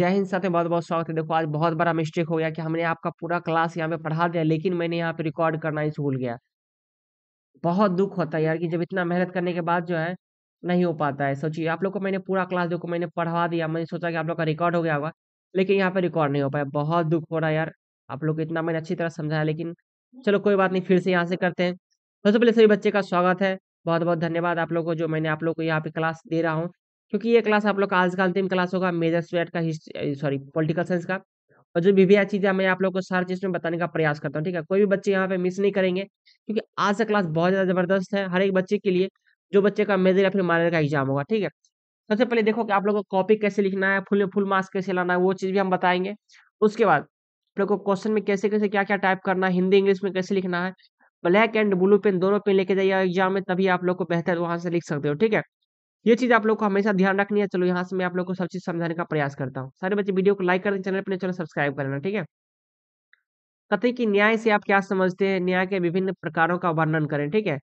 जय हिंद साथियों बहुत बहुत स्वागत है देखो आज बहुत बड़ा मिस्टेक हो गया कि हमने आपका पूरा क्लास यहाँ पे पढ़ा दिया लेकिन मैंने यहाँ पे रिकॉर्ड करना ही भूल गया बहुत दुख होता है यार कि जब इतना मेहनत करने के बाद जो है नहीं हो पाता है सोचिए आप लोग को मैंने पूरा क्लास देखो मैंने पढ़वा दिया मैंने सोचा कि आप लोग का रिकॉर्ड हो गया होगा लेकिन यहाँ पे रिकॉर्ड नहीं हो पाया बहुत दुख हो रहा है यार आप लोग को इतना मैंने अच्छी तरह समझाया लेकिन चलो कोई बात नहीं फिर से यहाँ से करते हैं सबसे पहले सभी बच्चे का स्वागत है बहुत बहुत धन्यवाद आप लोग को जो मैंने आप लोग को यहाँ पे क्लास दे रहा हूँ क्योंकि ये क्लास आप लोग का आज का अंतिम क्लास होगा मेजर स्वेट का हिस्ट्री सॉरी पॉलिटिकल साइंस का और जो विभिया चीज चीज़ें मैं आप लोग को सारी चीज़ में बताने का प्रयास करता हूँ ठीक है कोई भी बच्चे यहाँ पे मिस नहीं करेंगे क्योंकि आज का क्लास बहुत ज़्यादा ज़बरदस्त है हर एक बच्चे के लिए जो बच्चे का मेजर या फिर माइनर का एग्जाम होगा ठीक है सबसे पहले देखो कि आप लोग को कॉपी कैसे लिखना है फुल फुल मार्क्स कैसे लाना है वो चीज़ भी हम बताएंगे उसके बाद आप लोग को क्वेश्चन में कैसे कैसे क्या क्या टाइप करना है हिंदी इंग्लिश में कैसे लिखना है ब्लैक एंड ब्लू पेन दोनों पेन लेके जाइए एग्जाम में तभी आप लोग को बेहतर वहाँ से लिख सकते हो ठीक है ये चीज आप लोग को हमेशा ध्यान रखनी है चलो यहाँ से मैं आप लोग को सब चीज समझाने का प्रयास करता हूँ सारे बच्चे वीडियो को लाइक कर चैनल अपने चैनल सब्सक्राइब कर लेना ठीक है कहते हैं कि न्याय से आप क्या समझते हैं न्याय के विभिन्न प्रकारों का वर्णन करें ठीक है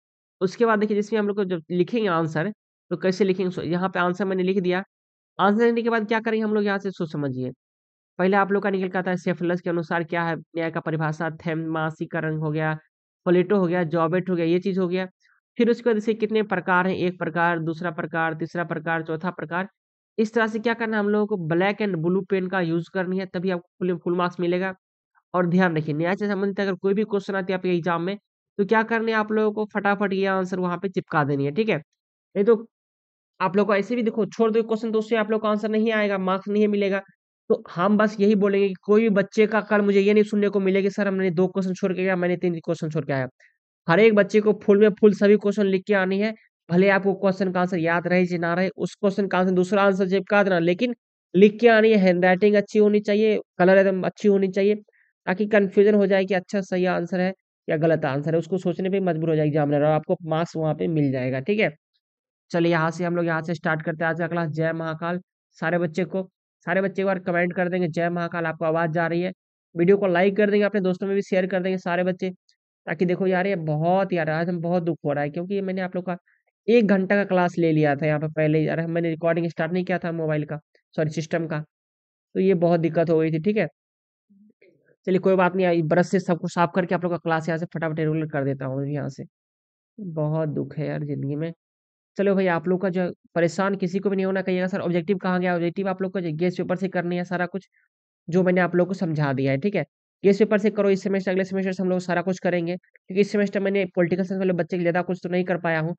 उसके बाद देखिए जिसमें हम लोग को जब लिखेंगे आंसर तो कैसे लिखेंगे यहाँ पे आंसर मैंने लिख दिया आंसर लिखने के बाद क्या करेंगे हम लोग यहाँ से सोच समझिए पहले आप लोग का निकल करता है सेफलस के अनुसार क्या है न्याय का परिभाषा थे मासिकरण हो गया पोलेटो हो गया जॉबेट हो गया ये चीज हो गया फिर उसके बाद जैसे कितने प्रकार हैं एक प्रकार दूसरा प्रकार तीसरा प्रकार चौथा प्रकार इस तरह से क्या करना है हम लोगों को ब्लैक एंड ब्लू पेन का यूज करनी है तभी आपको फुल फुल मार्क्स मिलेगा और ध्यान रखिए न्याय से संबंधित अगर कोई भी क्वेश्चन आती है आपके एग्जाम में तो क्या करने आप लोगों को फटाफट ये आंसर वहां पे चिपका देनी है ठीक है नहीं तो आप लोग को ऐसे भी देखो छोड़ दो क्वेश्चन तो उससे आप लोग को आंसर नहीं आएगा मार्क्स नहीं मिलेगा तो हम बस यही बोलेंगे कि कोई भी बच्चे का कल मुझे ये नहीं सुनने को मिलेगा सर हमने दो क्वेश्चन छोड़ के गया मैंने तीन क्वेश्चन छोड़ के आया हर एक बच्चे को फुल में फुल सभी क्वेश्चन लिख के आनी है भले आपको क्वेश्चन का आंसर याद रहे जी ना रहे उस क्वेश्चन का आंसर दूसरा आंसर चिपका देना लेकिन लिख के आनी है हैंड राइटिंग अच्छी होनी चाहिए कलर एकदम अच्छी होनी चाहिए ताकि कन्फ्यूजन हो जाए कि अच्छा सही आंसर है या गलत आंसर है उसको सोचने पर मजबूर हो जाए एग्जामिनर और आपको मार्क्स वहाँ पे मिल जाएगा ठीक है चलिए यहाँ से हम लोग यहाँ से स्टार्ट करते हैं आज का क्लास जय महाकाल सारे बच्चे को सारे बच्चे एक बार कमेंट कर देंगे जय महाकाल आपको आवाज़ जा रही है वीडियो को लाइक कर देंगे अपने दोस्तों में भी शेयर कर देंगे सारे बच्चे ताकि देखो यार ये बहुत यार आज हम बहुत दुख हो रहा है क्योंकि मैंने आप लोग का एक घंटा का क्लास ले लिया था यहाँ पे पहले यार मैंने रिकॉर्डिंग स्टार्ट नहीं किया था मोबाइल का सॉरी सिस्टम का तो ये बहुत दिक्कत हो गई थी ठीक है चलिए कोई बात नहीं आई ब्रश से सबको साफ करके आप लोग का क्लास यहाँ से फटाफट रेगुलर कर देता हूँ यहाँ से बहुत दुख है यार जिंदगी में चलो भाई आप लोग का जो परेशान किसी को भी नहीं होना कहिएगा सर ऑब्जेक्टिव कहाँ गया ऑब्जेक्टिव आप लोग का गेस्ट पेपर से करनी है सारा कुछ जो मैंने आप लोग को समझा दिया है ठीक है इस पेपर से करो इस सेमेस्टर अगले सेमेस्टर से हम लोग सारा कुछ करेंगे क्योंकि इस सेमेस्टर मैंने पॉलिटिकल साइंस वाले बच्चे के ज़्यादा कुछ तो नहीं कर पाया हूँ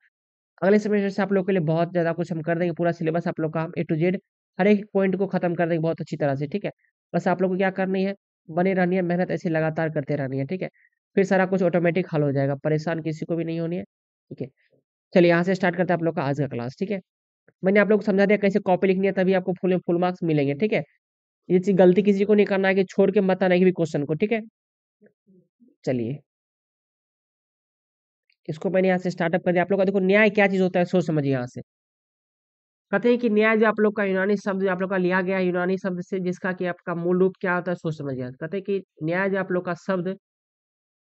अगले सेमेस्टर से आप लोग के लिए बहुत ज़्यादा कुछ हम कर देंगे पूरा सिलेबस आप लोग का ए टू जेड हर एक पॉइंट को खत्म कर देंगे बहुत अच्छी तरह से ठीक है बस आप लोग को क्या करनी है बने रहनी है मेहनत ऐसी लगातार करते रहनी है ठीक है फिर सारा कुछ ऑटोमेटिक हल हो जाएगा परेशान किसी को भी नहीं होनी है ठीक है चलिए यहाँ से स्टार्ट करते हैं आप लोग का आज का क्लास ठीक है मैंने आप लोग समझा दिया कैसे कॉपी लिखनी है तभी आपको फुल फुल मार्क्स मिलेंगे ठीक है ये चीज गलती किसी को नहीं करना है कि छोड़ के मत आना है क्वेश्चन को ठीक है चलिए इसको मैंने यहाँ से स्टार्टअप कर दिया आप लोग का देखो न्याय क्या चीज होता है सोच समझिए यहाँ से कहते हैं कि न्याय जो आप लोग का यूनानी शब्द आप लोग का लिया गया है यूनानी शब्द से जिसका कि आपका मूल रूप क्या होता है सोच समझिए कहते हैं कि न्याय जो आप लोग का शब्द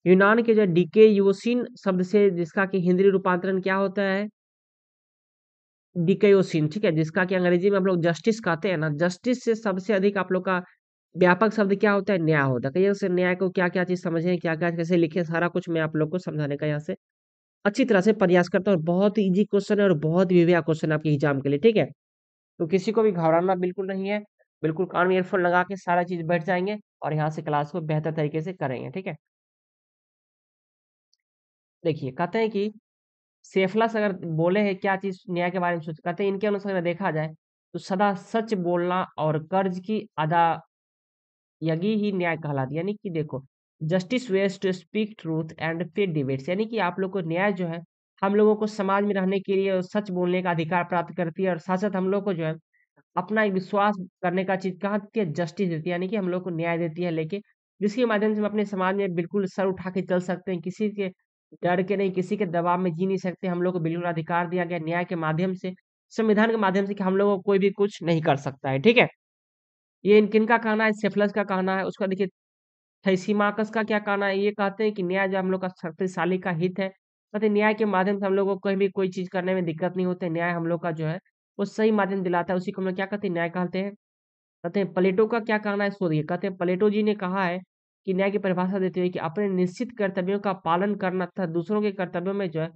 यूनान के जो डीके यूसिन शब्द से जिसका कि हिंदी रूपांतरण क्या होता है डिकेयोसिन ठीक है जिसका कि अंग्रेजी में हम लोग जस्टिस कहते हैं ना जस्टिस से सबसे अधिक आप लोग का व्यापक शब्द क्या होता है न्याय होता है कहीं उसे न्याय को क्या क्या चीज समझे क्या क्या कैसे लिखे सारा कुछ मैं आप लोग को समझाने का यहाँ से अच्छी तरह से प्रयास करता हूँ बहुत इजी क्वेश्चन है और बहुत विव्या क्वेश्चन आपके एग्जाम के लिए ठीक है तो किसी को भी घबराना बिल्कुल नहीं है बिल्कुल कान में ईयरफोन लगा के सारा चीज बैठ जाएंगे और यहाँ से क्लास को बेहतर तरीके से करेंगे ठीक है देखिए कहते हैं कि सेफलस अगर बोले हैं क्या चीज न्याय के बारे में सोच कहते हैं इनके अनुसार अगर देखा जाए तो सदा सच बोलना और कर्ज की अदा यगी ही न्याय कहलाती है यानी कि देखो justice west to speak truth and फिर डिबेट्स यानी कि आप लोग को न्याय जो है हम लोगों को समाज में रहने के लिए सच बोलने का अधिकार प्राप्त करती है और साथ साथ हम लोग को जो है अपना एक विश्वास करने का चीज कहाँ देती है जस्टिस देती है यानी कि हम लोग को न्याय देती है लेके जिसके माध्यम से हम अपने समाज में बिल्कुल सर उठा के चल सकते हैं किसी के डर के नहीं किसी के दबाव में जी नहीं सकते हम लोग को बिल्कुल अधिकार दिया गया न्याय के माध्यम से संविधान के माध्यम से कि हम लोगों को कोई भी कुछ नहीं कर सकता है ठीक है ये इन किन का कहना है सेफलस का कहना है उसका देखिए थैसीमाकस का क्या कहना है ये कहते हैं कि न्याय जो हम लोग का शक्तिशाली का हित है कहते न्याय के माध्यम से हम लोग को कहीं भी कोई चीज करने में दिक्कत नहीं होती न्याय हम लोग का जो है वो सही माध्यम दिलाता है उसी को हम लोग क्या कहते हैं न्याय कहते हैं कहते हैं प्लेटो का क्या कहना है सो कहते हैं प्लेटो जी ने कहा है कि न्याय की परिभाषा देते हुए कि अपने निश्चित कर्तव्यों का पालन करना तथा दूसरों के कर्तव्यों में जो है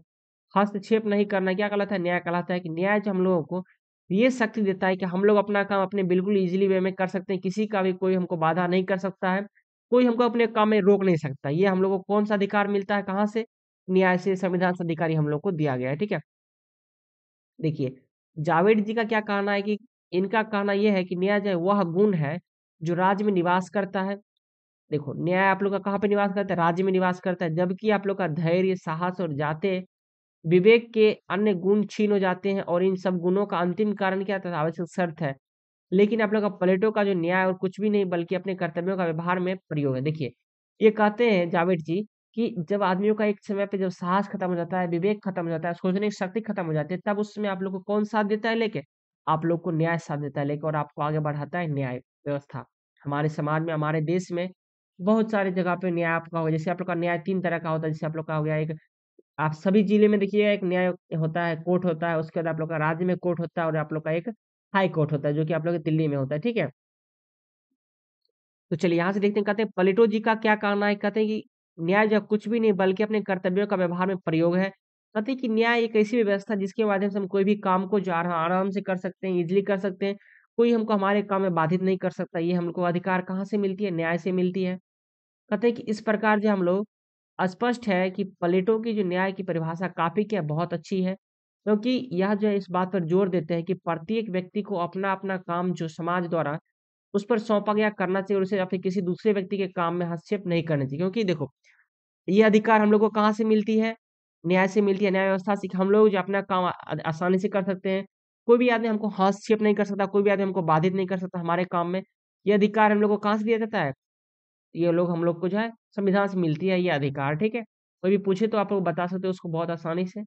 हस्तक्षेप नहीं करना क्या कहलाता है न्याय कहलाता है कि न्याय जो हम लोगों को ये शक्ति देता है कि हम लोग अपना काम अपने बिल्कुल इजीली वे में कर सकते हैं किसी का भी कोई हमको बाधा नहीं कर सकता है कोई हमको अपने काम में रोक नहीं सकता ये हम लोग को कौन सा अधिकार मिलता है कहाँ से न्याय से संविधान से अधिकारी हम लोग को दिया गया है ठीक है देखिए जावेद जी का क्या कहना है कि इनका कहना यह है कि न्याय जो है वह गुण है जो राज्य में निवास करता है देखो न्याय आप लोग का कहाँ पे निवास करता है राज्य में निवास करता है जबकि आप लोग का धैर्य साहस और जाते विवेक के अन्य गुण छीन हो जाते हैं और इन सब गुणों का अंतिम कारण क्या था आवश्यक शर्त है लेकिन आप लोग का प्लेटो का जो न्याय और कुछ भी नहीं बल्कि अपने कर्तव्यों का व्यवहार में प्रयोग है देखिए ये कहते हैं जावेद जी कि जब आदमियों का एक समय पे जब साहस खत्म हो जाता है विवेक खत्म हो जाता है सोचने की शक्ति खत्म हो जाती है तब उसमें आप लोग को कौन साथ देता है लेके आप लोग को न्याय साथ देता है लेके और आपको आगे बढ़ाता है न्याय व्यवस्था हमारे समाज में हमारे देश में बहुत सारे जगह पे न्याय आपका होगा जैसे आप लोग का न्याय तीन तरह का होता है जैसे आप लोग का हो गया एक आप सभी जिले में देखिएगा एक न्याय होता है कोर्ट होता है उसके बाद आप लोग का राज्य में कोर्ट होता है और आप लोग का एक हाई कोर्ट होता है जो कि आप लोग दिल्ली में होता है ठीक है तो चलिए यहाँ से देखते हैं कहते हैं पलेटो जी का क्या कहना है कहते हैं कि न्याय जब कुछ भी नहीं बल्कि अपने कर्तव्यों का व्यवहार में प्रयोग है कहते हैं कि न्याय एक ऐसी व्यवस्था जिसके माध्यम से हम कोई भी काम को जो आराम से कर सकते हैं इजिली कर सकते हैं कोई हमको हमारे काम में बाधित नहीं कर सकता ये हमको अधिकार कहाँ से मिलती है न्याय से मिलती है कहते हैं कि इस प्रकार जो हम लोग स्पष्ट है कि प्लेटो की जो न्याय की परिभाषा काफी क्या बहुत अच्छी है क्योंकि यह जो है इस बात पर जोर देते हैं कि प्रत्येक व्यक्ति को अपना अपना काम जो समाज द्वारा उस पर सौंपा गया करना चाहिए और उसे या फिर किसी दूसरे व्यक्ति के काम में हस्तक्षेप नहीं करना चाहिए क्योंकि देखो ये अधिकार हम लोग को कहाँ से मिलती है न्याय से मिलती है न्याय व्यवस्था से हम लोग जो अपना काम आसानी से कर सकते हैं कोई भी आदमी हमको हस्तक्षेप नहीं कर सकता कोई भी आदमी हमको बाधित नहीं कर सकता हमारे काम में ये अधिकार हम लोग को कहाँ से दिया जाता है ये लोग हम लोग को जो है संविधान से मिलती है ये अधिकार ठीक है कोई भी पूछे तो आप लोग बता सकते हो उसको बहुत आसानी से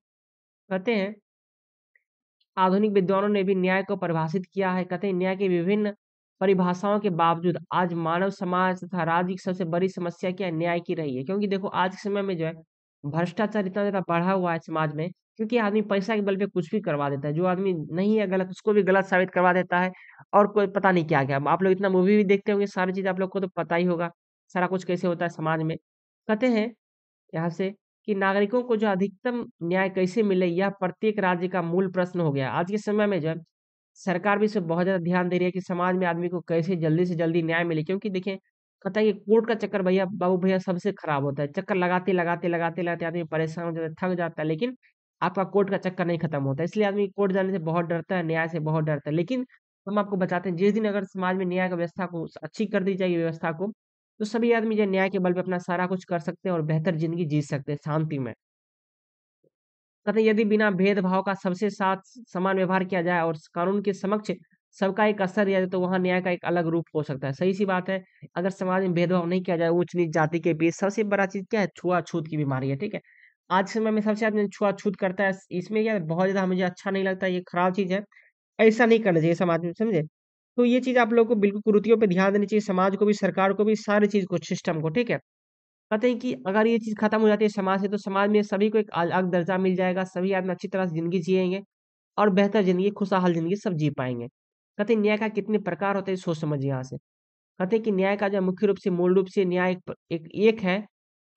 कहते हैं आधुनिक विद्वानों ने भी न्याय को परिभाषित किया है कहते हैं न्याय की विभिन्न परिभाषाओं के बावजूद आज मानव समाज तथा राज्य की सबसे बड़ी समस्या क्या न्याय की रही है क्योंकि देखो आज के समय में जो है भ्रष्टाचार इतना ज्यादा बढ़ा हुआ है समाज में क्योंकि आदमी पैसा के बल पे कुछ भी करवा देता है जो आदमी नहीं है गलत उसको भी गलत साबित करवा देता है और कोई पता नहीं क्या क्या आप लोग इतना मूवी भी देखते होंगे सारी चीज आप लोग को तो पता ही होगा सारा कुछ कैसे होता है समाज में कहते हैं यहाँ से कि नागरिकों को जो अधिकतम न्याय कैसे मिले यह प्रत्येक राज्य का मूल प्रश्न हो गया आज के समय में जो है सरकार भी इसे बहुत ज़्यादा ध्यान दे रही है कि समाज में आदमी को कैसे जल्दी से जल्दी न्याय मिले क्योंकि देखें कहता है कि कोर्ट का चक्कर भैया बाबू भैया सबसे खराब होता है चक्कर लगाते लगाते लगाते लगाते आदमी परेशान हो जाता है थक जाता है लेकिन आपका कोर्ट का चक्कर नहीं खत्म होता इसलिए आदमी कोर्ट जाने से बहुत डरता है न्याय से बहुत डरता है लेकिन हम आपको बताते हैं जिस दिन अगर समाज में न्याय व्यवस्था को अच्छी कर दी जाएगी व्यवस्था को तो सभी आदमी जो न्याय के बल पे अपना सारा कुछ कर सकते हैं और बेहतर जिंदगी जी सकते हैं शांति में कहते यदि बिना भेदभाव का सबसे साथ समान व्यवहार किया जाए और कानून के समक्ष सबका एक असर दिया जाए तो वहां न्याय का एक अलग रूप हो सकता है सही सी बात है अगर समाज में भेदभाव नहीं किया जाए ऊंच नीच जाति के बीच सबसे बड़ा चीज क्या है छुआछूत की बीमारी है ठीक है आज समय में सबसे आदमी छुआछूत करता है इसमें क्या बहुत ज्यादा मुझे अच्छा नहीं लगता ये खराब चीज है ऐसा नहीं करना चाहिए समाज में समझे तो ये चीज आप लोग को बिल्कुल कुरुतियों पर ध्यान देनी चाहिए समाज को भी सरकार को भी सारी चीज को सिस्टम को ठीक है कहते हैं कि अगर ये चीज खत्म हो जाती है समाज से तो समाज में सभी को एक अलग दर्जा मिल जाएगा सभी आदमी अच्छी तरह से जिंदगी जियेंगे और बेहतर जिंदगी खुशहाल जिंदगी सब जी पाएंगे कहते हैं न्याय का कितने प्रकार होते हैं सोच समझिए यहाँ से कहते हैं कि न्याय का जो मुख्य रूप से मूल रूप से न्याय एक, एक, एक है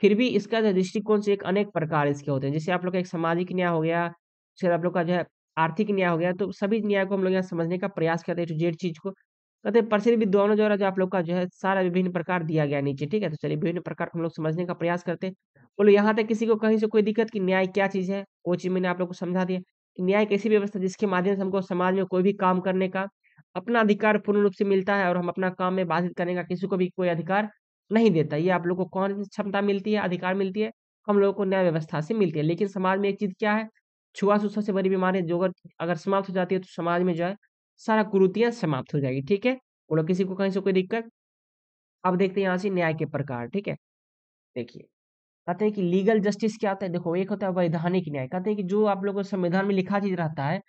फिर भी इसका जो दृष्टिकोण से एक अनेक प्रकार इसके होते हैं जैसे आप लोग का एक सामाजिक न्याय हो गया फिर आप लोग का जो है आर्थिक न्याय हो गया तो सभी न्याय को हम लोग यहाँ समझने का प्रयास करते हैं टू जेड चीज को कहते हैं प्रचलित विद्वानों द्वारा जो आप लोग का जो है सारा विभिन्न प्रकार दिया गया नीचे ठीक है तो चलिए विभिन्न प्रकार हम लोग समझने का प्रयास करते हैं बोलो यहाँ तक किसी को कहीं से कोई दिक्कत की न्याय क्या चीज है वो चीज मैंने आप लोग को समझा दिया कि न्याय एक ऐसी व्यवस्था जिसके माध्यम से हमको समाज में कोई भी काम करने का अपना अधिकार पूर्ण रूप से मिलता है और हम अपना काम में बाधित करने का किसी को भी कोई अधिकार नहीं देता ये आप लोग को कौन क्षमता मिलती है अधिकार मिलती है हम लोगों को न्याय व्यवस्था से मिलती है लेकिन समाज में एक चीज क्या है छुआ छुआछूत तो से बड़ी बीमारी जो अगर अगर समाप्त हो जाती है तो समाज में जो है सारा कुरुतियां समाप्त हो जाएगी ठीक है बोलो किसी को कहीं से कोई दिक्कत अब देखते हैं यहाँ से न्याय के प्रकार ठीक है देखिए कहते हैं कि लीगल जस्टिस क्या होता है देखो एक होता है वैधानिक न्याय कहते हैं कि जो आप लोगों को संविधान में लिखा चीज रहता है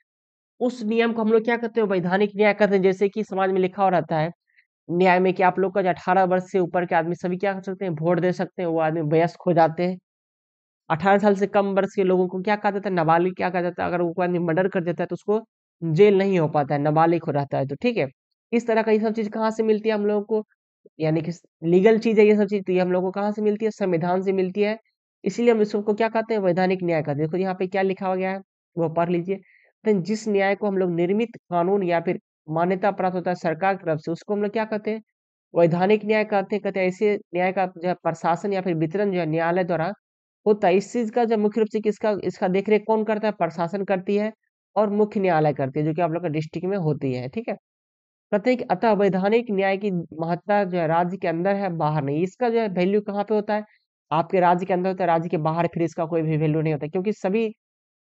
उस नियम को हम लोग क्या कहते हैं वैधानिक न्याय कहते हैं जैसे कि समाज में लिखा हो रहता है न्याय में कि आप लोग का अठारह वर्ष से ऊपर के आदमी सभी क्या कर सकते हैं वोट दे सकते हैं वो आदमी वयस्क हो जाते हैं अठारह साल से कम वर्ष के लोगों को क्या कहा जाता है नाबालिग क्या कहा जाता है अगर वो आदमी मर्डर कर देता है तो उसको जेल नहीं हो पाता है नाबालिग हो रहता है तो ठीक है इस तरह का ये सब चीज कहाँ से मिलती है हम लोगों को यानी कि लीगल चीज है ये सब चीज तो ये हम लोगों को कहाँ से मिलती है संविधान से मिलती है इसीलिए हम इसको क्या कहते हैं वैधानिक न्याय कहते हैं देखो यहाँ पे क्या लिखा हुआ गया है वो पढ़ लीजिए तो जिस न्याय को हम लोग निर्मित कानून या फिर मान्यता प्राप्त होता है सरकार की तरफ से उसको हम लोग क्या कहते हैं वैधानिक न्याय कहते हैं कहते हैं ऐसे न्याय का जो है प्रशासन या फिर वितरण जो है न्यायालय द्वारा होता है इस चीज का जब मुख्य रूप से किसका इसका देख रेख कौन करता है प्रशासन करती है और मुख्य न्यायालय करती है जो कि आप लोग का डिस्ट्रिक्ट में होती है ठीक है प्रत्येक अतः वैधानिक न्याय की महत्ता जो है राज्य के अंदर है बाहर नहीं इसका जो है वैल्यू कहाँ पे होता है आपके राज्य के अंदर होता है राज्य के बाहर फिर इसका कोई भी वैल्यू नहीं होता क्योंकि सभी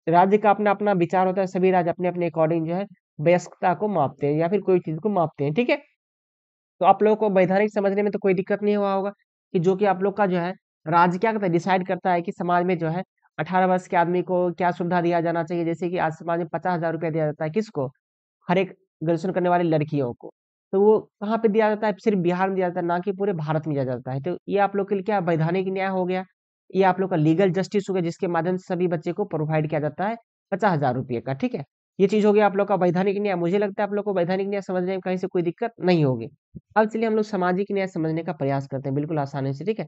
राज्य का अपना अपना विचार होता है सभी राज्य अपने अपने अकॉर्डिंग जो है व्यस्कता को मापते हैं या फिर कोई चीज को मापते हैं ठीक है तो आप लोगों को वैधानिक समझने में तो कोई दिक्कत नहीं हुआ होगा कि जो कि आप लोग का जो है राज्य क्या करता है डिसाइड करता है कि समाज में जो है अठारह वर्ष के आदमी को क्या सुविधा दिया जाना चाहिए जैसे कि आज समाज में पचास हजार रुपया दिया जाता है किसको हर एक ग्रेजुएशन करने वाली लड़कियों को तो वो कहाँ पे दिया जाता है सिर्फ बिहार में दिया जाता है ना कि पूरे भारत में दिया जाता है तो ये आप लोग के लिए क्या वैधानिक न्याय हो गया ये आप लोग का लीगल जस्टिस हो गया जिसके माध्यम से सभी बच्चे को प्रोवाइड किया जाता है पचास हजार रुपये का ठीक है ये चीज हो गया आप लोग का वैधानिक न्याय मुझे लगता है आप लोग को वैधानिक न्याय समझने में कहीं से कोई दिक्कत नहीं होगी अब चलिए हम लोग सामाजिक न्याय समझने का प्रयास करते हैं बिल्कुल आसानी से ठीक है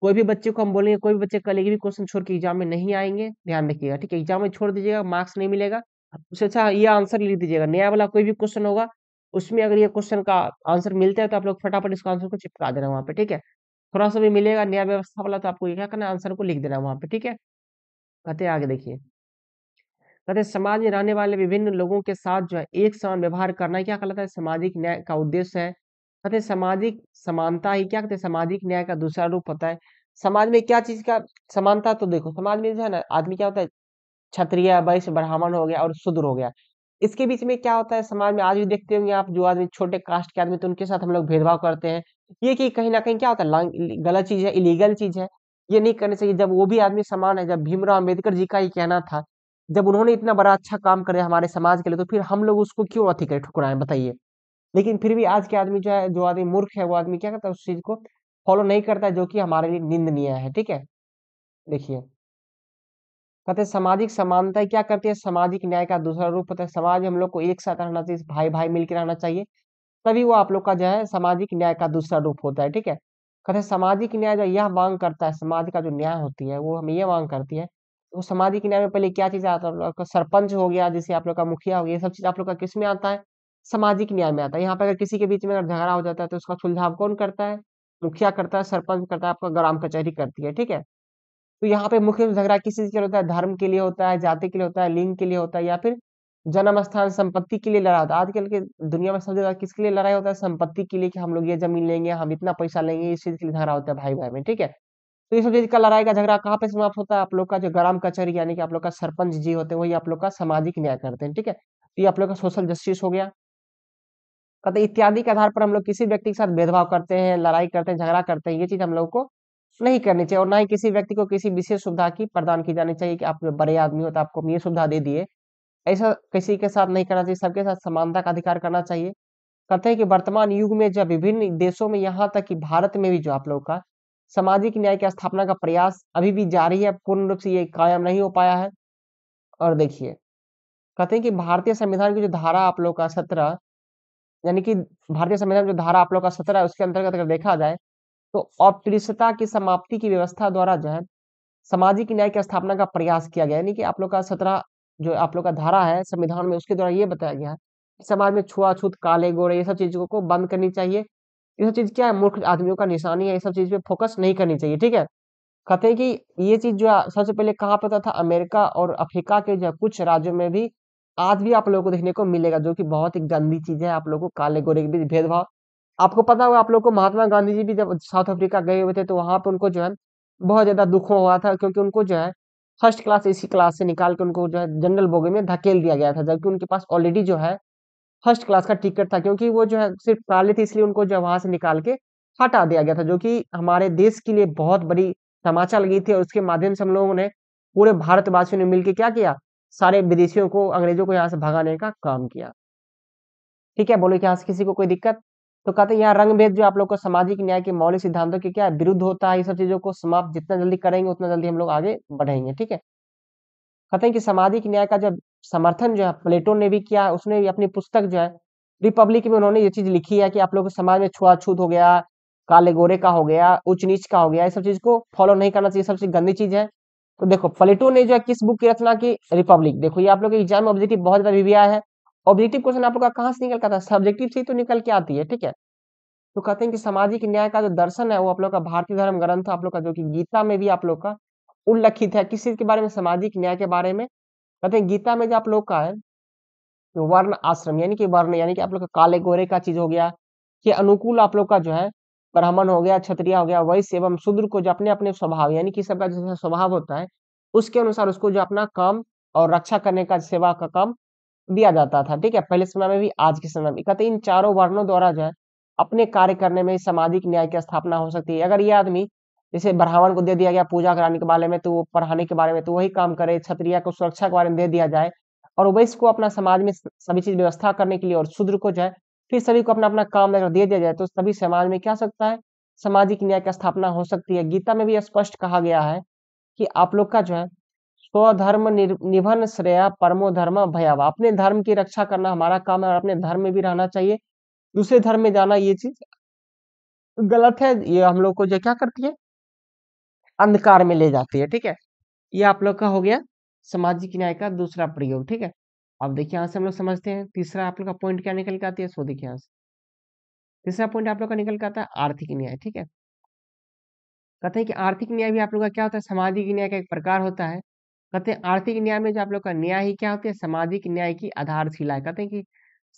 कोई भी बच्चे को हम बोलेंगे कोई भी बच्चे कल एक भी क्वेश्चन छोड़ के एग्जाम में नहीं आएंगे ध्यान रखिएगा ठीक है एग्जाम में छोड़ दीजिएगा मार्क्स नहीं मिलेगा उससे अच्छा ये आंसर लिख दीजिएगा नया वाला कोई भी क्वेश्चन होगा उसमें अगर ये क्वेश्चन का आंसर मिलता है तो आप लोग फटाफट इसका आंसर को चिपका देना वहाँ पे ठीक है थोड़ा सा भी मिलेगा नया व्यवस्था वाला तो आपको क्या करना आंसर को लिख देना वहाँ पे ठीक है कहते आगे देखिए कहते समाज में रहने वाले विभिन्न लोगों के साथ जो है एक समान व्यवहार करना क्या कहलाता है सामाजिक न्याय का उद्देश्य है कहते सामाजिक समानता ही क्या कहते हैं सामाजिक न्याय का दूसरा रूप होता है समाज में क्या चीज का समानता तो देखो समाज में जो है ना आदमी क्या होता है क्षत्रिय वैश्य ब्राह्मण हो गया और शुद्र हो गया इसके बीच में क्या होता है समाज में आज भी देखते होंगे आप जो आदमी छोटे कास्ट के आदमी तो उनके साथ हम लोग भेदभाव करते हैं ये कि कहीं ना कहीं क्या होता है गलत चीज है इलीगल चीज है ये नहीं करना चाहिए जब वो भी आदमी समान है जब भीमराव अम्बेडकर जी का ही कहना था जब उन्होंने इतना बड़ा अच्छा काम करे हमारे समाज के लिए तो फिर हम लोग उसको क्यों अति करें ठुकराए बताइए लेकिन फिर भी आज के आदमी जो है जो आदमी मूर्ख है वो आदमी क्या करता है उस चीज को फॉलो नहीं करता है जो कि हमारे लिए निंदनीय है ठीक है देखिए कहते हैं सामाजिक समानता क्या करती है सामाजिक न्याय का दूसरा रूप होता है समाज हम लोग को एक साथ रहना चाहिए भाई भाई मिलकर रहना चाहिए तभी वो आप लोग का जो है सामाजिक न्याय का दूसरा रूप होता है ठीक है कहते हैं सामाजिक न्याय जो यह मांग करता है समाज का जो न्याय होती है वो हमें यह मांग करती है वो तो सामाजिक न्याय में पहले क्या चीज आता है सरपंच हो गया जैसे आप लोग का मुखिया हो गया ये सब चीज आप लोग का किस में आता है सामाजिक न्याय में आता है यहाँ पर अगर किसी के बीच में झगड़ा हो जाता है तो उसका सुलझाव कौन करता है मुखिया करता है सरपंच करता है आपका ग्राम कचहरी करती है ठीक है तो यहाँ पे मुख्य झगड़ा किस चीज के होता है धर्म के लिए होता है जाति के लिए होता है लिंग के लिए होता है या फिर जन्म स्थान संपत्ति के लिए लड़ा होता है आजकल के दुनिया में सबसे ज्यादा किसके लिए लड़ाई होता है संपत्ति के लिए कि हम लोग ये जमीन लेंगे हम इतना पैसा लेंगे इस चीज के लिए झगड़ा होता है भाई भाई में ठीक है तो ये सब चीज का लड़ाई का झगड़ा कहाँ पे समाप्त होता है आप लोग का जो ग्राम कचहरी यानी कि आप लोग का सरपंच जी होते हैं वही आप लोग का सामाजिक न्याय करते हैं ठीक है तो ये आप लोग का सोशल जस्टिस हो गया मतलब इत्यादि के आधार पर हम लोग किसी व्यक्ति के साथ भेदभाव करते हैं लड़ाई करते हैं झगड़ा करते हैं ये चीज हम लोग को नहीं करनी चाहिए और ना ही किसी व्यक्ति को किसी विशेष सुविधा की प्रदान की जानी चाहिए कि आप बड़े आदमी हो तो आपको हम ये सुविधा दे दिए ऐसा किसी के साथ नहीं करना चाहिए सबके साथ समानता का अधिकार करना चाहिए कहते हैं कि वर्तमान युग में जब विभिन्न देशों में यहाँ तक कि भारत में भी जो आप लोग का सामाजिक न्याय की स्थापना का प्रयास अभी भी जारी है पूर्ण रूप से ये कायम नहीं हो पाया है और देखिए कहते हैं कि भारतीय संविधान की जो धारा आप लोग का सत्रह यानी कि भारतीय संविधान जो धारा आप लोग का सत्रह है उसके अंतर्गत अगर देखा जाए तो औपृष्ठता की समाप्ति की व्यवस्था द्वारा जो है सामाजिक न्याय की स्थापना का प्रयास किया गया यानी कि आप लोग का सत्रह जो आप लोग का धारा है संविधान में उसके द्वारा ये बताया गया है समाज में छुआछूत काले गोरे ये सब चीजों को बंद करनी चाहिए ये सब चीज क्या है मूर्ख आदमियों का निशानी है ये सब चीज पे फोकस नहीं करनी चाहिए ठीक है कहते हैं कि ये चीज जो है सबसे पहले कहाँ पता था अमेरिका और अफ्रीका के जो कुछ राज्यों में भी आज भी आप लोगों को देखने को मिलेगा जो कि बहुत ही गंदी चीज है आप लोगों को काले गोरे के बीच भेदभाव आपको पता होगा आप लोग को महात्मा गांधी जी भी जब साउथ अफ्रीका गए हुए थे तो वहां पर उनको जो है बहुत ज्यादा दुख हुआ था क्योंकि उनको जो है फर्स्ट क्लास एसी क्लास से निकाल के उनको जो है जनरल बोगे में धकेल दिया गया था जबकि उनके पास ऑलरेडी जो है फर्स्ट क्लास का टिकट था क्योंकि वो जो है सिर्फ काले थे इसलिए उनको जो है वहां से निकाल के हटा दिया गया था जो कि हमारे देश के लिए बहुत बड़ी तमाचा लगी थी और उसके माध्यम से हम लोगों ने पूरे भारतवासियों ने मिलकर क्या किया सारे विदेशियों को अंग्रेजों को यहाँ से भगाने का काम किया ठीक है बोलो इतिहास किसी को कोई दिक्कत तो कहते हैं यहाँ रंगभेद जो आप लोग को सामाजिक न्याय के मौलिक सिद्धांतों के क्या विरुद्ध होता है ये सब चीजों को समाप्त जितना जल्दी करेंगे उतना जल्दी हम लोग आगे बढ़ेंगे ठीक है कहते हैं कि सामाजिक न्याय का जब समर्थन जो है प्लेटो ने भी किया उसने भी अपनी पुस्तक जो है रिपब्लिक में उन्होंने ये चीज लिखी है कि आप लोग समाज में छुआछूत हो गया काले गोरे का हो गया उच्च नीच का हो गया ये सब चीज को फॉलो नहीं करना चाहिए सबसे गंदी चीज है तो देखो प्लेटो ने जो है किस बुक की रचना की रिपब्लिक देखो ये आप लोग एग्जाम में ऑब्जेक्टिव बहुत ज्यादा रिव्यू आया है ऑब्जेक्टिव क्वेश्चन आप लोग का कहाँ से निकल का था सब्जेक्टिव से तो निकल के आती है ठीक है तो कहते हैं कि सामाजिक न्याय का जो दर्शन है वो आप लोग का भारतीय धर्म ग्रंथ आप लोग का जो कि गीता में भी आप लोग का उल्लखित है किस चीज के बारे में सामाजिक न्याय के बारे में कहते हैं गीता में जो आप लोग का है वर्ण आश्रम यानी कि वर्ण यानी कि आप लोग का काले गोरे का चीज हो गया कि अनुकूल आप लोग का जो है ब्राह्मण हो गया क्षत्रिय हो गया वैश्य एवं शूद्र को जो अपने अपने स्वभाव यानी कि सबका जैसा स्वभाव होता है उसके अनुसार उसको जो अपना काम और रक्षा करने का सेवा का काम दिया जाता था ठीक है पहले समय में भी आज के समय में कहते इन चारों वर्णों द्वारा जो है अपने कार्य करने में सामाजिक न्याय की स्थापना हो सकती है अगर ये आदमी जैसे ब्राह्मण को दे दिया गया पूजा कराने के बारे में तो पढ़ाने के बारे में तो वही काम करे क्षत्रिय को सुरक्षा के बारे में दे दिया जाए और वैश्य को अपना समाज में सभी चीज व्यवस्था करने के लिए और शूद्र को जो है फिर सभी को अपना अपना काम अगर दे दिया जाए तो सभी समाज में क्या सकता है सामाजिक न्याय की स्थापना हो सकती है गीता में भी स्पष्ट कहा गया है कि आप लोग का जो है स्वधर्म निभन श्रेय परमो धर्म भयाव अपने धर्म की रक्षा करना हमारा काम है और अपने धर्म में भी रहना चाहिए दूसरे धर्म में जाना ये चीज गलत है ये हम लोग को जो क्या करती है अंधकार में ले जाती है ठीक है ये आप लोग का हो गया सामाजिक न्याय का दूसरा प्रयोग ठीक है अब देखिए यहां से हम लोग समझते हैं तीसरा आप लोग का पॉइंट क्या निकल के आती है सो देखिए यहां से तीसरा पॉइंट आप लोग का निकल के आता है आर्थिक न्याय ठीक है कहते हैं कि आर्थिक न्याय भी आप लोग का क्या होता है सामाजिक न्याय का एक प्रकार होता है कहते हैं आर्थिक न्याय में जो आप लोग का न्याय ही क्या होता है सामाजिक न्याय की आधारशिला है कहते हैं कि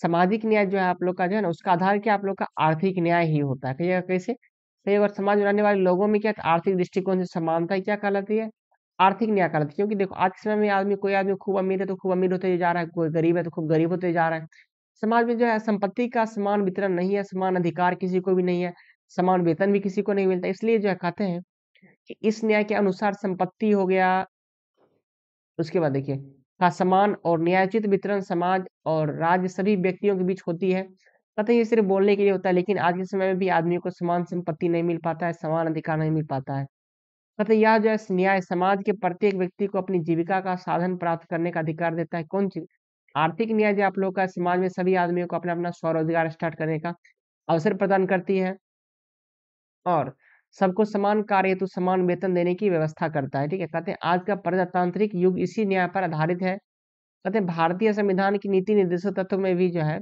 सामाजिक न्याय जो है आप लोग का जो है ना उसका आधार क्या आप लोग का आर्थिक न्याय ही होता है कहिएगा कैसे कहीं अगर समाज में रहने वाले लोगों में क्या तो आर्थिक दृष्टिकोण से समानता क्या कहलाती है आर्थिक न्याय कहलाती है क्योंकि देखो आज के समय में आदमी कोई आदमी खूब अमीर है तो खूब अमीर होते जा रहा है कोई गरीब है तो खूब गरीब होते जा रहा है समाज में जो है संपत्ति का समान वितरण नहीं है समान अधिकार किसी को भी नहीं है समान वेतन भी किसी को नहीं मिलता इसलिए जो है कहते हैं कि इस न्याय के अनुसार संपत्ति हो गया उसके बाद देखिए का समान और न्यायोचित वितरण समाज और राज्य सभी व्यक्तियों के बीच होती है पता ये सिर्फ बोलने के लिए होता है लेकिन आज के समय में भी आदमी को समान संपत्ति नहीं मिल पाता है समान अधिकार नहीं मिल पाता है तथा मतलब यह जो है न्याय समाज के प्रत्येक व्यक्ति को अपनी जीविका का साधन प्राप्त करने का अधिकार देता है। कौन सी? आर्थिक न्याय जो आप लोग का समाज में सभी आदमियों को अपना-अपना स्वरोज़गार स्टार्ट करने का अवसर प्रदान करती है। और सबको समान कार्य तो समान वेतन देने की व्यवस्था करता है, ठीक है? कहते हैं आज का प्रजातांत्रिक युग इसी न्याय पर आधारित है। कहते हैं भारतीय संविधान की नीति निर्देशों तत्व में भी जो है,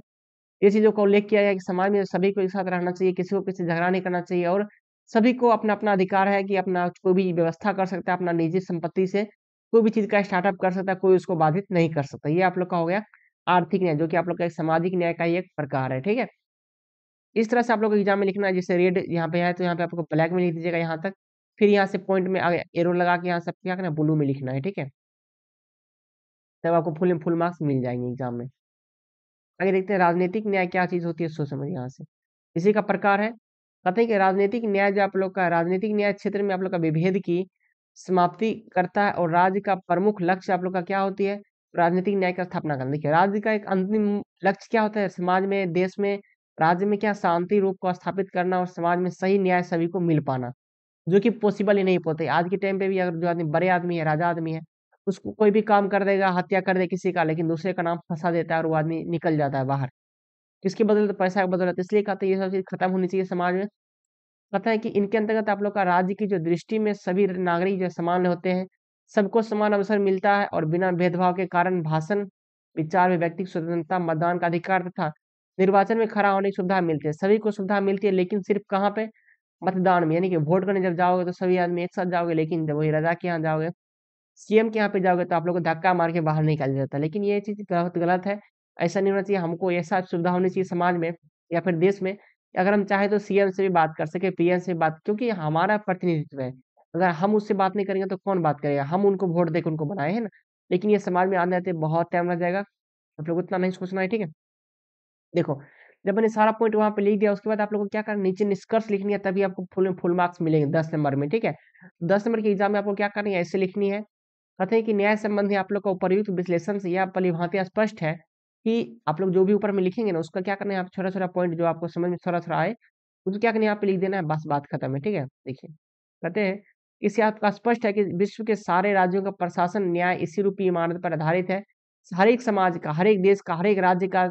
ये चीज़ों का उल्लेख किया गया कि समाज में सभी को एक साथ रहना चाहिए, किसी को किसी झगड़ा नहीं करना चाहिए और सभी को अपना अपना अधिकार है कि अपना कोई भी व्यवस्था कर सकता है अपना निजी संपत्ति से कोई भी चीज का स्टार्टअप कर सकता है कोई उसको बाधित नहीं कर सकता ये आप लोग का हो गया आर्थिक न्याय जो कि आप लोग का एक सामाजिक न्याय का ही एक प्रकार है ठीक है इस तरह से आप लोग एग्जाम में लिखना है जैसे रेड यहाँ पे है तो यहाँ पे आपको ब्लैक में लिख दीजिएगा यहाँ तक फिर यहाँ से पॉइंट में एरो लगा के यहाँ से क्या करना ब्लू में लिखना है ठीक है तब आपको फुल फुल मार्क्स मिल जाएंगे एग्जाम में आगे देखते हैं राजनीतिक न्याय क्या चीज होती है सोच समझ यहाँ से इसी का प्रकार है कहते हैं कि राजनीतिक न्याय जो आप लोग का राजनीतिक न्याय क्षेत्र में आप लोग का विभेद की समाप्ति करता है और राज्य का प्रमुख लक्ष्य आप लोग का क्या होती है राजनीतिक न्याय का स्थापना करना देखिए राज्य का एक अंतिम लक्ष्य क्या होता है समाज में देश में राज्य में क्या शांति रूप को स्थापित करना और समाज में सही न्याय सभी को मिल पाना जो कि पॉसिबल ही नहीं होते आज के टाइम पे भी अगर जो आदमी बड़े आदमी है राजा आदमी है उसको कोई भी काम कर देगा हत्या कर दे किसी का लेकिन दूसरे का नाम फंसा देता है और वो आदमी निकल जाता है बाहर किसके बदलते तो पैसा के बदलते इसलिए कहते हैं ये सब चीज खत्म होनी चाहिए समाज में कहते हैं कि इनके अंतर्गत आप लोग का राज्य की जो दृष्टि में सभी नागरिक जो समान होते हैं सबको समान अवसर मिलता है और बिना भेदभाव के कारण भाषण विचार व्यक्तिगत स्वतंत्रता मतदान का अधिकार तथा निर्वाचन में खड़ा होने की सुविधा मिलती है सभी को सुविधा मिलती है लेकिन सिर्फ कहाँ पे मतदान में यानी कि वोट करने जब जाओगे तो सभी आदमी एक साथ जाओगे लेकिन जब वही राजा के यहाँ जाओगे सीएम के यहाँ पे जाओगे तो आप लोग को धक्का मार के बाहर निकाल जाता है लेकिन ये चीज गलत गलत है ऐसा नहीं होना चाहिए हमको ऐसा सुविधा होनी चाहिए समाज में या फिर देश में अगर हम चाहे तो सीएम से भी बात कर सके पीएम से बात क्योंकि हमारा प्रतिनिधित्व है अगर हम उससे बात नहीं करेंगे तो कौन बात करेगा हम उनको वोट देकर उनको बनाए हैं ना लेकिन ये समाज में आने आते बहुत टाइम लग जाएगा आप लोग उतना नहीं सोचना है ठीक है देखो जब मैंने सारा पॉइंट वहां पे लिख दिया उसके बाद आप लोगों को क्या करना नीचे निष्कर्ष लिखनी है तभी आपको फुल फुल मार्क्स मिलेंगे दस नंबर में ठीक है दस नंबर के एग्जाम में आपको क्या करनी है ऐसे लिखनी है कहते हैं कि न्याय संबंधी आप लोग का उपयुक्त विश्लेषण से यह भली स्पष्ट है कि आप लोग जो भी ऊपर में लिखेंगे ना उसका क्या करना है आप छोटा छोटा पॉइंट जो आपको समझ में थोड़ा थोड़ा आए उसको क्या करना है आप लिख देना है बस बात खत्म है ठीक है देखिए कहते हैं इससे आपका स्पष्ट है कि विश्व के सारे राज्यों का प्रशासन न्याय इसी रूपी इमारत पर आधारित है हर एक समाज का हर एक देश का हर एक राज्य का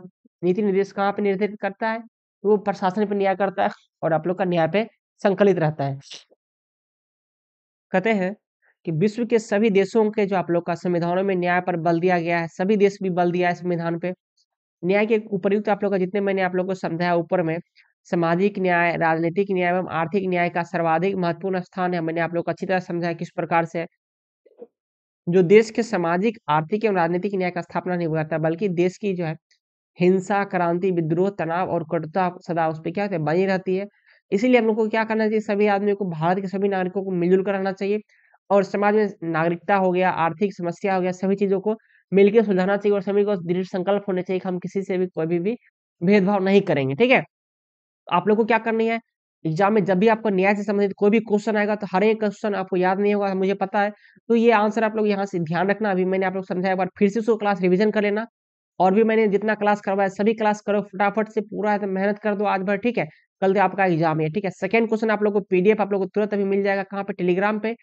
नीति निर्देश कहाँ पर निर्धारित करता है तो वो प्रशासन पर न्याय करता है और आप लोग का न्याय पे संकलित रहता है कहते हैं कि विश्व के सभी देशों के जो आप लोग का संविधानों में न्याय पर बल दिया गया है सभी देश भी बल दिया है संविधान पे न्याय के उपरुक्त आप लोग का जितने मैंने आप लोग को समझाया ऊपर में सामाजिक न्याय राजनीतिक न्याय एवं आर्थिक न्याय का सर्वाधिक महत्वपूर्ण स्थान है मैंने आप लोग को अच्छी तरह समझाया किस प्रकार से जो देश के सामाजिक आर्थिक एवं राजनीतिक न्याय का स्थापना नहीं हुआ था बल्कि देश की जो है हिंसा क्रांति विद्रोह तनाव और कटुता सदा उस पर क्या होता है बनी रहती है इसीलिए हम लोग को क्या करना चाहिए सभी आदमियों को भारत के सभी नागरिकों को मिलजुल कर रहना चाहिए और समाज में नागरिकता हो गया आर्थिक समस्या हो गया सभी चीजों को मिलकर सुलझाना चाहिए और सभी को दृढ़ संकल्प होने चाहिए हम किसी से भी कोई भी भेदभाव नहीं करेंगे ठीक है आप लोग को क्या करनी है एग्जाम में जब भी आपको न्याय से संबंधित कोई भी क्वेश्चन आएगा तो हर एक क्वेश्चन आपको याद नहीं होगा मुझे पता है तो ये आंसर आप लोग यहाँ से ध्यान रखना अभी मैंने आप लोग समझाया एक बार फिर से उसको क्लास रिविजन कर लेना और भी मैंने जितना क्लास करवाया सभी क्लास करो फटाफट से पूरा है तो मेहनत कर दो आज भर ठीक है कल तो आपका एग्जाम है ठीक है सेकेंड क्वेश्चन आप लोग को पीडीएफ आप लोग को तुरंत अभी मिल जाएगा कहाँ पे टेलीग्राम पे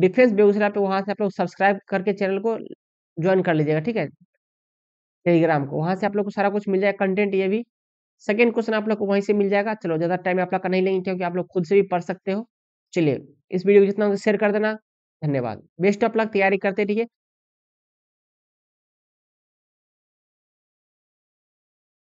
डिफेंस बेगूसराय पे वहां से आप लोग सब्सक्राइब करके चैनल को ज्वाइन कर लीजिएगा ठीक है टेलीग्राम को वहाँ से आप लोग को सारा कुछ मिल जाएगा कंटेंट ये भी सेकेंड क्वेश्चन आप लोग को वहीं से मिल जाएगा चलो ज़्यादा टाइम आप लोग का नहीं लेंगे क्योंकि आप लोग खुद से भी पढ़ सकते हो चलिए इस वीडियो को जितना शेयर कर देना धन्यवाद बेस्ट ऑफ लक तैयारी करते रहिए